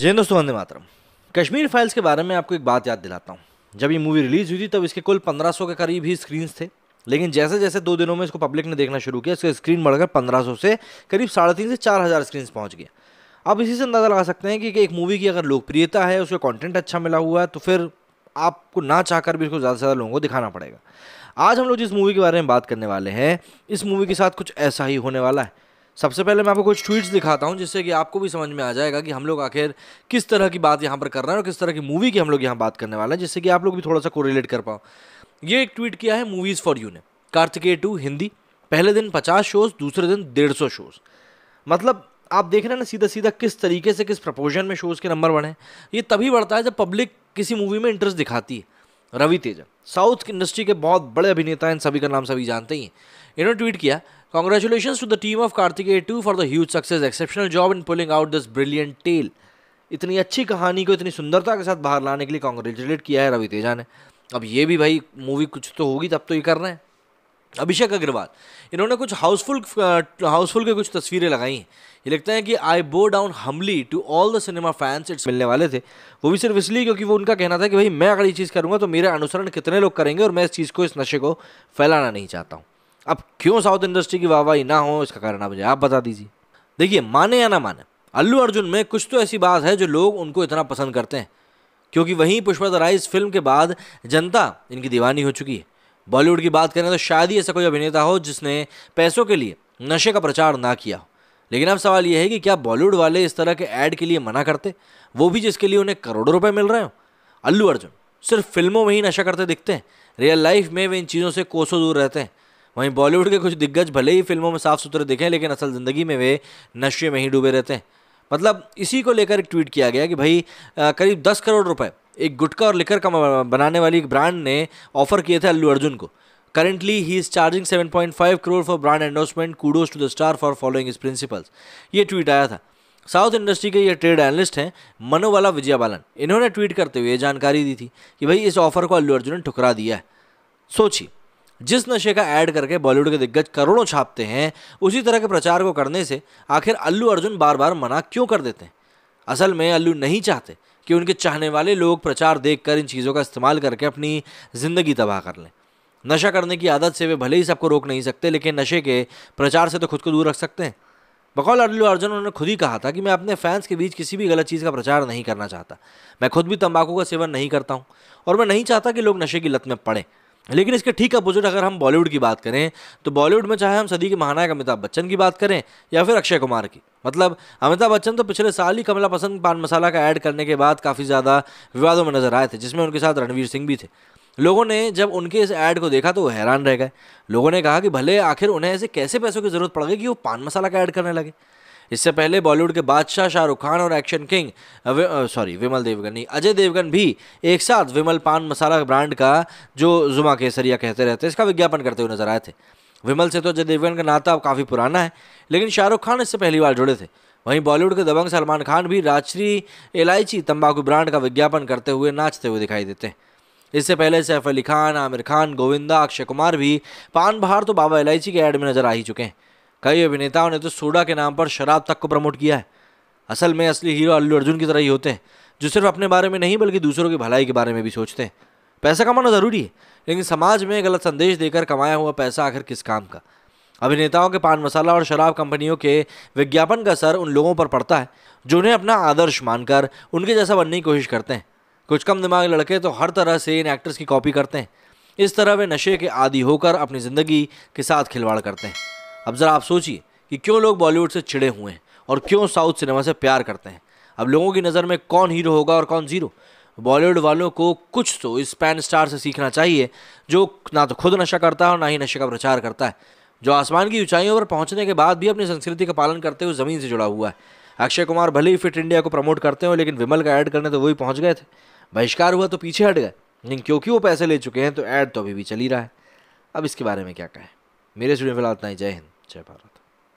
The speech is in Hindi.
जय दोस्तों वंदे मातरम कश्मीर फाइल्स के बारे में आपको एक बात याद दिलाता हूँ जब ये मूवी रिलीज़ हुई थी तब इसके कुल 1500 के करीब ही स्क्रीन्स थे लेकिन जैसे जैसे दो दिनों में इसको पब्लिक ने देखना शुरू किया इसका स्क्रीन बढ़कर 1500 से करीब साढ़े तीन से चार हज़ार स्क्रीन्स पहुँच गया आप इसी से अंदाज़ा लगा सकते हैं कि, एक मूवी की अगर लोकप्रियता है उसका कॉन्टेंट अच्छा मिला हुआ है तो फिर आपको ना चाह भी इसको ज़्यादा से ज़्यादा लोगों को दिखाना पड़ेगा आज हम लोग जिस मूवी के बारे में बात करने वाले हैं इस मूवी के साथ कुछ ऐसा ही होने वाला है सबसे पहले मैं आपको कुछ ट्वीट्स दिखाता हूँ जिससे कि आपको भी समझ में आ जाएगा कि हम लोग आखिर किस तरह की बात यहाँ पर कर रहे हैं और किस तरह की मूवी की हम लोग यहाँ बात करने वाले हैं जिससे कि आप लोग भी थोड़ा सा कोरिलेट कर पाओ ये एक ट्वीट किया है मूवीज़ फॉर यू ने कार्तिकेय टू हिंदी पहले दिन पचास शोज दूसरे दिन डेढ़ सौ शोज मतलब आप देख रहे हैं ना सीधा सीधा किस तरीके से किस प्रपोजन में शोज़ के नंबर बढ़े ये तभी बढ़ता है जब पब्लिक किसी मूवी में इंटरेस्ट दिखाती है रवि तेजा साउथ इंडस्ट्री के बहुत बड़े अभिनेता हैं इन सभी का नाम सभी जानते ही हैं इन्होंने ट्वीट किया to the team of Karthikeya two for the huge success exceptional job in pulling out this brilliant tale इतनी अच्छी कहानी को इतनी सुंदरता के साथ बाहर लाने के लिए कॉन्ग्रेचुलेट किया है रवि तेजा ने अब ये भी भाई मूवी कुछ तो होगी तब तो ये कर रहे हैं अभिषेक अग्रवाल इन्होंने कुछ हाउसफुल हाउसफुल के कुछ तस्वीरें लगाई ये लगता है कि I bow down humbly to all the cinema fans it's मिलने वाले थे वो भी सिर्फ इसलिए क्योंकि वो उनका कहना था कि भाई मैं अगर ये चीज़ करूँगा तो मेरा अनुसरण कितने लोग करेंगे और मैं इस चीज़ को इस नशे को फैलाना नहीं चाहता हूँ अब क्यों साउथ इंडस्ट्री की वाहवाही ना हो इसका कारण आप मुझे आप बता दीजिए देखिए माने या ना माने अल्लू अर्जुन में कुछ तो ऐसी बात है जो लोग उनको इतना पसंद करते हैं क्योंकि वहीं पुष्पा द राइज फिल्म के बाद जनता इनकी दीवानी हो चुकी है बॉलीवुड की बात करें तो शायद ही ऐसा कोई अभिनेता हो जिसने पैसों के लिए नशे का प्रचार ना किया हो लेकिन अब सवाल यह है कि क्या बॉलीवुड वाले इस तरह के ऐड के लिए मना करते वो भी जिसके लिए उन्हें करोड़ों रुपए मिल रहे हो अल्लू अर्जुन सिर्फ फिल्मों में ही नशा करते दिखते हैं रियल लाइफ में वे इन चीज़ों से कोसों दूर रहते हैं वहीं बॉलीवुड के कुछ दिग्गज भले ही फिल्मों में साफ सुथरे दिखें लेकिन असल ज़िंदगी में वे नशे में ही डूबे रहते हैं मतलब इसी को लेकर एक ट्वीट किया गया कि भाई करीब दस करोड़ रुपए एक गुटखा और लिकर का बनाने वाली एक ब्रांड ने ऑफर किए थे अल्लू अर्जुन को is charging seven point five crore for brand endorsement kudos to the star for following his principles ये ट्वीट आया था साउथ इंडस्ट्री के ये ट्रेड एनालिस्ट हैं मनोवाला विजया बालन इन्होंने ट्वीट करते हुए जानकारी दी थी कि भाई इस ऑफर को अल्लू अर्जुन ने ठुकरा दिया है सोचिए जिस नशे का ऐड करके बॉलीवुड के दिग्गज करोड़ों छापते हैं उसी तरह के प्रचार को करने से आखिर अल्लू अर्जुन बार बार मना क्यों कर देते हैं असल में अल्लू नहीं चाहते कि उनके चाहने वाले लोग प्रचार देखकर इन चीज़ों का इस्तेमाल करके अपनी ज़िंदगी तबाह कर लें नशा करने की आदत से वे भले ही सबको रोक नहीं सकते लेकिन नशे के प्रचार से तो खुद को दूर रख सकते हैं बकौल अल्लू अर्जुन उन्होंने खुद ही कहा था कि मैं अपने फैंस के बीच किसी भी गलत चीज़ का प्रचार नहीं करना चाहता मैं खुद भी तंबाकू का सेवन नहीं करता हूँ और मैं नहीं चाहता कि लोग नशे की लत में पड़ें लेकिन इसके ठीक अपोजिट अगर हम बॉलीवुड की बात करें तो बॉलीवुड में चाहे हम सदी के महानायक अमिताभ बच्चन की बात करें या फिर अक्षय कुमार की मतलब अमिताभ बच्चन तो पिछले साल ही कमला पसंद पान मसाला का ऐड करने के बाद काफ़ी ज़्यादा विवादों में नजर आए थे जिसमें उनके साथ रणवीर सिंह भी थे लोगों ने जब उनके इस ऐड को देखा तो वो हैरान रह गए लोगों ने कहा कि भले आखिर उन्हें ऐसे कैसे पैसों की ज़रूरत पड़ गई कि वो पान मसाला का ऐड करने लगे इससे पहले बॉलीवुड के बादशाह शाहरुख खान और action king sorry Vimal Devgan नहीं अजय देवगन भी एक साथ विमल पान मसाला ब्रांड का जो जुमा केसरिया कहते रहते इसका विज्ञापन करते हुए नजर आए थे विमल से तो अजय देवगन का नाता अब काफ़ी पुराना है लेकिन शाहरुख खान इससे पहली बार जुड़े थे वहीं बॉलीवुड के दबंग सलमान खान भी राजश्री इलायची तंबाकू ब्रांड का विज्ञापन करते हुए नाचते हुए दिखाई देते हैं इससे पहले सैफ अली खान आमिर खान गोविंदा अक्षय कुमार भी पान बहार तो बाबा इलायची के ऐड में नजर आ ही चुके हैं कई अभिनेताओं ने तो सोडा के नाम पर शराब तक को प्रमोट किया है असल में असली हीरो अल्लू अर्जुन की तरह ही होते हैं जो सिर्फ अपने बारे में नहीं बल्कि दूसरों की भलाई के बारे में भी सोचते हैं पैसा कमाना ज़रूरी है लेकिन समाज में गलत संदेश देकर कमाया हुआ पैसा आखिर किस काम का अभिनेताओं के पान मसाला और शराब कंपनियों के विज्ञापन का असर उन लोगों पर पड़ता है जो उन्हें अपना आदर्श मानकर उनके जैसा बनने की कोशिश करते हैं कुछ कम दिमाग लड़के तो हर तरह से इन एक्टर्स की कॉपी करते हैं इस तरह वे नशे के आदि होकर अपनी ज़िंदगी के साथ खिलवाड़ करते हैं अब ज़रा आप सोचिए कि क्यों लोग बॉलीवुड से छिड़े हुए हैं और क्यों साउथ सिनेमा से प्यार करते हैं अब लोगों की नज़र में कौन हीरो होगा और कौन ज़ीरो बॉलीवुड वालों को कुछ तो इस पैन स्टार से सीखना चाहिए जो ना तो खुद नशा करता है और ना ही नशे का प्रचार करता है जो आसमान की ऊंचाइयों पर पहुंचने के बाद भी अपनी संस्कृति का पालन करते हुए ज़मीन से जुड़ा हुआ है अक्षय कुमार भले ही फिट इंडिया को प्रमोट करते हो लेकिन विमल का ऐड करने तो वही पहुँच गए थे बहिष्कार हुआ तो पीछे हट गए लेकिन क्योंकि वो पैसे ले चुके हैं तो ऐड तो अभी भी चल ही रहा है अब इसके बारे में क्या कहें मेरे स्टूडियो फिलहाल इतना ही जय हिंद जय भारत